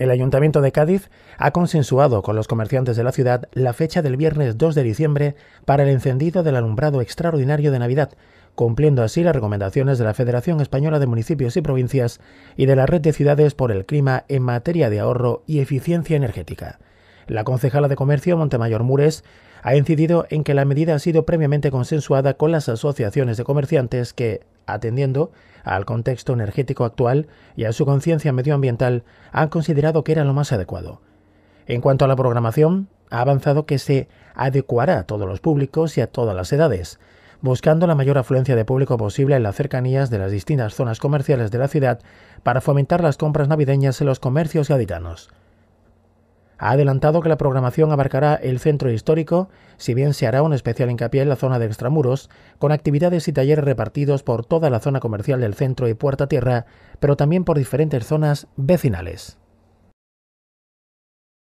El Ayuntamiento de Cádiz ha consensuado con los comerciantes de la ciudad la fecha del viernes 2 de diciembre para el encendido del alumbrado extraordinario de Navidad, cumpliendo así las recomendaciones de la Federación Española de Municipios y Provincias y de la Red de Ciudades por el Clima en materia de ahorro y eficiencia energética. La concejala de Comercio Montemayor Mures ha incidido en que la medida ha sido previamente consensuada con las asociaciones de comerciantes que, atendiendo al contexto energético actual y a su conciencia medioambiental, han considerado que era lo más adecuado. En cuanto a la programación, ha avanzado que se adecuará a todos los públicos y a todas las edades, buscando la mayor afluencia de público posible en las cercanías de las distintas zonas comerciales de la ciudad para fomentar las compras navideñas en los comercios gaditanos ha adelantado que la programación abarcará el centro histórico, si bien se hará un especial hincapié en la zona de extramuros, con actividades y talleres repartidos por toda la zona comercial del centro y Puerta Tierra, pero también por diferentes zonas vecinales.